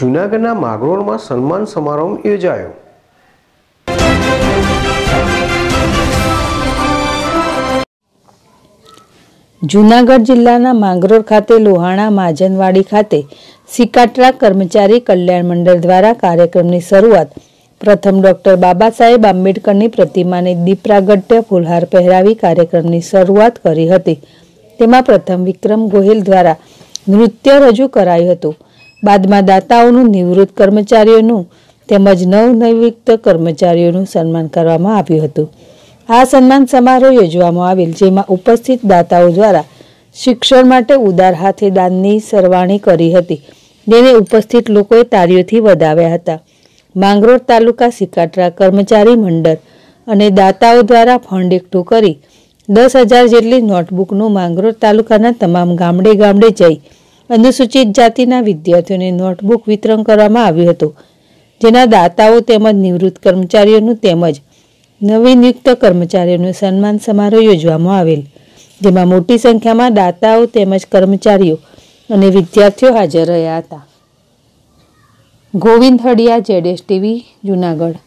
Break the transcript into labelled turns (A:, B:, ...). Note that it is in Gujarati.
A: જૂનાગઢના માગરોળમાં સન્માન સમારોહ યોજાયો જૂનાગઢ જિલ્લાના માંગરોળ ખાતે લોહાણા માજનવાડી ખાતે સિકાટરા કર્મચારી કલ્યાણ મંડળ દ્વારા કાર્યક્રમની શરૂઆત પ્રથમ ડોક્ટર બાબા સાહેબ આંબેડકરની પ્રતિમાને દીપ્રાગટ્ય ફુલહાર પહેરાવી કાર્યક્રમની શરૂઆત કરી હતી તેમાં પ્રથમ વિક્રમ ગોહિલ દ્વારા નૃત્ય રજૂ કરાયું હતું બાદમાં દાતાઓનું નિવૃત્ત કર્મચારીઓનું તેમજ નવનિયુક્ત કર્મચારીઓનું સન્માન કરવામાં આવ્યું હતું આ સન્માન સમારોહ યોજવામાં આવેલ જેમાં ઉપસ્થિત દાતાઓ દ્વારા શિક્ષણ માટે ઉદાર હાથે દાનની સરવાણી કરી હતી જેને ઉપસ્થિત લોકોએ તારીઓથી વધાવ્યા હતા માંગરોળ તાલુકા સિકાટરા કર્મચારી મંડળ અને દાતાઓ દ્વારા ફંડ એકઠું કરી દસ હજાર જેટલી નોટબુકનું માંગરોળ તાલુકાના તમામ ગામડે ગામડે જઈ અનુસૂચિત જાતિના વિદ્યાર્થીઓને નોટબુક વિતરણ કરવામાં આવ્યું હતું જેના દાતાઓ તેમજ નિવૃત્ત કર્મચારીઓનું તેમજ નવી નિયુક્ત કર્મચારીઓનું સન્માન સમારોહ યોજવામાં આવેલ જેમાં મોટી સંખ્યામાં દાતાઓ તેમજ કર્મચારીઓ અને વિદ્યાર્થીઓ હાજર રહ્યા હતા ગોવિંદ હડિયા જેડેશ ટીવી જુનાગઢ